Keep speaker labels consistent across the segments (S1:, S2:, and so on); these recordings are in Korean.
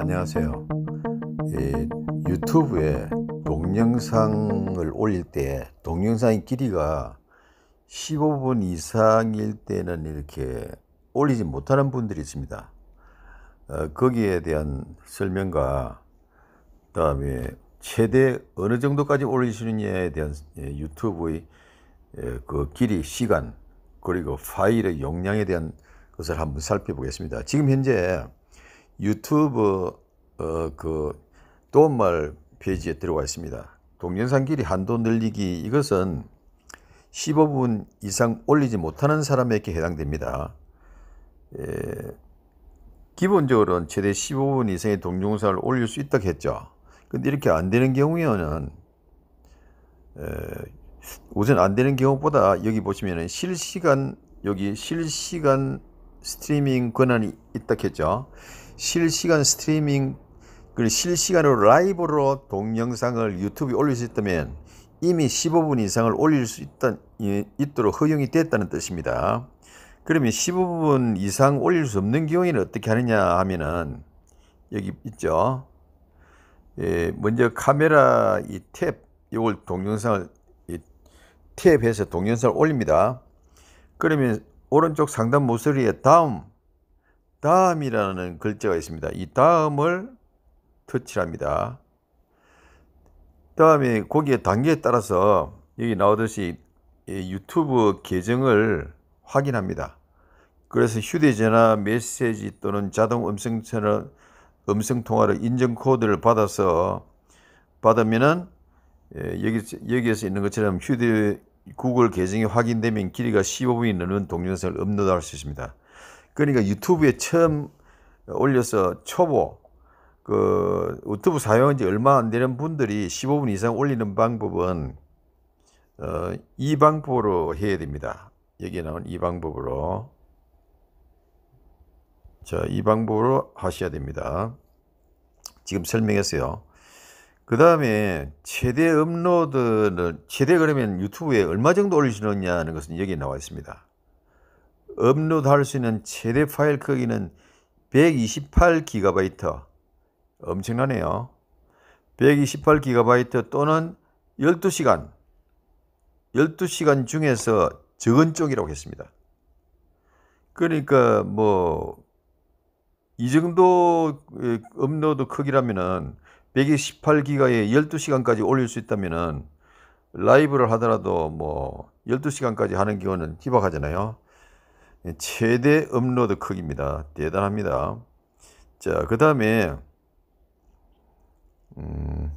S1: 안녕하세요. 예, 유튜브에 동영상을 올릴 때 동영상의 길이가 15분 이상일 때는 이렇게 올리지 못하는 분들이 있습니다. 어, 거기에 대한 설명과 그다음에 최대 어느 정도까지 올리시느냐에 대한 예, 유튜브의 예, 그 길이, 시간 그리고 파일의 용량에 대한 것을 한번 살펴보겠습니다. 지금 현재 유튜브 어, 그 도움말 페이지에 들어와 있습니다. 동영상 길이 한도 늘리기 이것은 15분 이상 올리지 못하는 사람에게 해당됩니다. 에, 예, 기본적으로는 최대 15분 이상의 동영상을 올릴 수 있다고 했죠. 근데 이렇게 안 되는 경우에는 에, 우선 안 되는 경우보다 여기 보시면 실시간 여기 실시간 스트리밍 권한이 있다 했죠. 실시간 스트리밍을 실시간으로 라이브로 동영상을 유튜브에 올릴 수 있다면 이미 15분 이상을 올릴 수 있던, 예, 있도록 허용이 됐다는 뜻입니다. 그러면 15분 이상 올릴 수 없는 경우에는 어떻게 하느냐 하면은 여기 있죠. 예, 먼저 카메라 이 탭, 이걸 동영상을 탭에서 동영상을 올립니다. 그러면 오른쪽 상단 모서리에 다음 다음이라는 글자가 있습니다. 이 다음을 터치합니다. 다음에 거기에 단계에 따라서 여기 나오듯이 유튜브 계정을 확인합니다. 그래서 휴대전화 메시지 또는 자동 음성 채널 음성 통화로 인증 코드를 받아서 받으면은 예, 여기 여기에서 있는 것처럼 휴대 구글 계정이 확인되면 길이가 15분이 넘는 동영상을 업로드할 수 있습니다. 그러니까 유튜브에 처음 올려서 초보 그 유튜브 사용한 지 얼마 안 되는 분들이 15분 이상 올리는 방법은 어, 이 방법으로 해야 됩니다. 여기에 나온 이 방법으로 자, 이 방법으로 하셔야 됩니다. 지금 설명했어요. 그 다음에 최대 업로드는 최대 그러면 유튜브에 얼마 정도 올리시느냐는 것은 여기에 나와 있습니다. 업로드할 수 있는 최대 파일 크기는 128GB 엄청나네요. 128GB 또는 12시간 12시간 중에서 적은 쪽이라고 했습니다. 그러니까 뭐 이 정도 예, 업로드 크기라면은 128기가에 12시간까지 올릴 수 있다면은 라이브를 하더라도 뭐 12시간까지 하는 경우는 희박하잖아요. 예, 최대 업로드 크기입니다. 대단합니다. 자, 그 다음에, 음,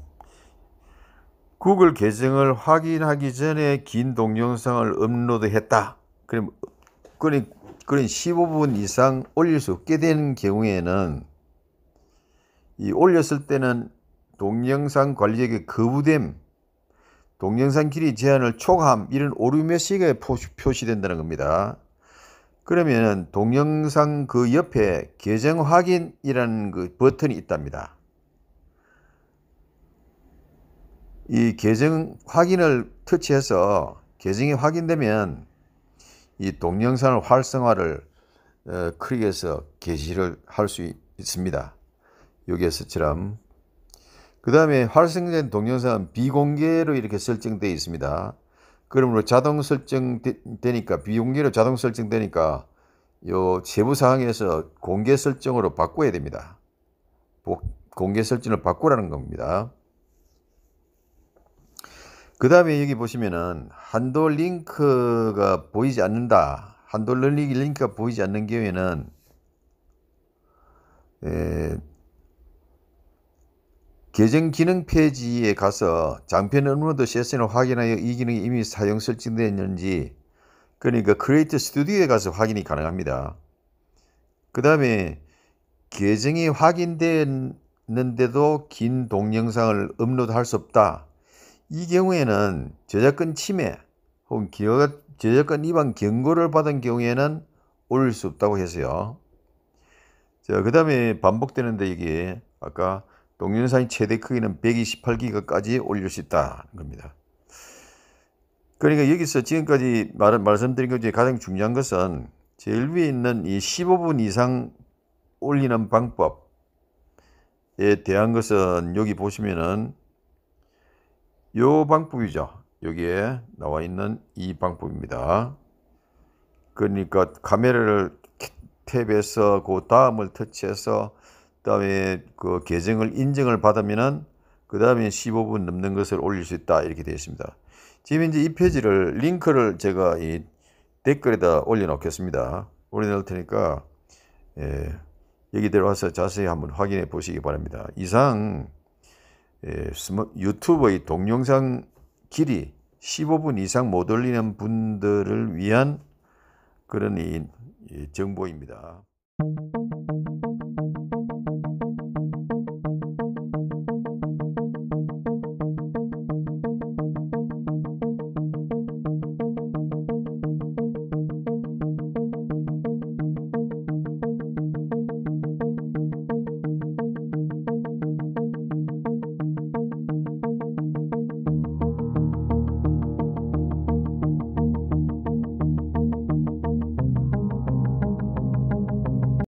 S1: 구글 계정을 확인하기 전에 긴 동영상을 업로드했다. 그럼 그런 그런 15분 이상 올릴 수 없게 되 경우에는 이 올렸을 때는 동영상 관리에게 거부됨, 동영상 길이 제한을 초과함 이런 오류 메시지가 표시된다는 겁니다. 그러면 동영상 그 옆에 계정 확인이라는 그 버튼이 있답니다. 이 계정 확인을 터치해서 계정이 확인되면 이 동영상 활성화를 클릭해서 어, 게시를 할 수 있습니다. 여기에서처럼 그 다음에 활성된 동영상은 비공개로 이렇게 설정되어 있습니다. 그러므로 자동 설정되니까 비공개로 자동 설정되니까 요 세부 사항에서 공개 설정으로 바꿔야 됩니다. 공개 설정을 바꾸라는 겁니다. 그 다음에 여기 보시면은 한도 링크가 보이지 않는다. 한도 링크가 보이지 않는 경우에는 계정 기능 페이지에 가서 장편 업로드 세션을 확인하여 이 기능이 이미 사용 설정되었는지 그러니까 크리에이터 스튜디오에 가서 확인이 가능합니다. 그 다음에 계정이 확인되었는데도긴 동영상을 업로드할 수 없다. 이 경우에는 저작권 침해 혹은 저작권 위반 경고를 받은 경우에는 올릴 수 없다고 해서요. 자, 그 다음에 반복되는데 이게 아까 동영상의 최대 크기는 128기가까지 올릴 수 있다는 겁니다. 그러니까 여기서 지금까지 말, 말씀드린 것 중에 가장 중요한 것은 제일 위에 있는 이 15분 이상 올리는 방법에 대한 것은 여기 보시면은 이 방법이죠. 여기에 나와 있는 이 방법입니다. 그러니까 카메라를 탭에서그 다음을 터치해서 그다음에 그 계정을 인증을 받으면은 그다음에 15분 넘는 것을 올릴 수 있다 이렇게 되어 있습니다. 지금 이제 이 페이지를 링크를 제가 이 댓글에다 올려놓겠습니다. 올려놓을 테니까 예, 여기 들어와서 자세히 한번 확인해 보시기 바랍니다. 이상 예, 유튜브의 동영상 길이 15분 이상 못 올리는 분들을 위한 그런 이, 정보입니다.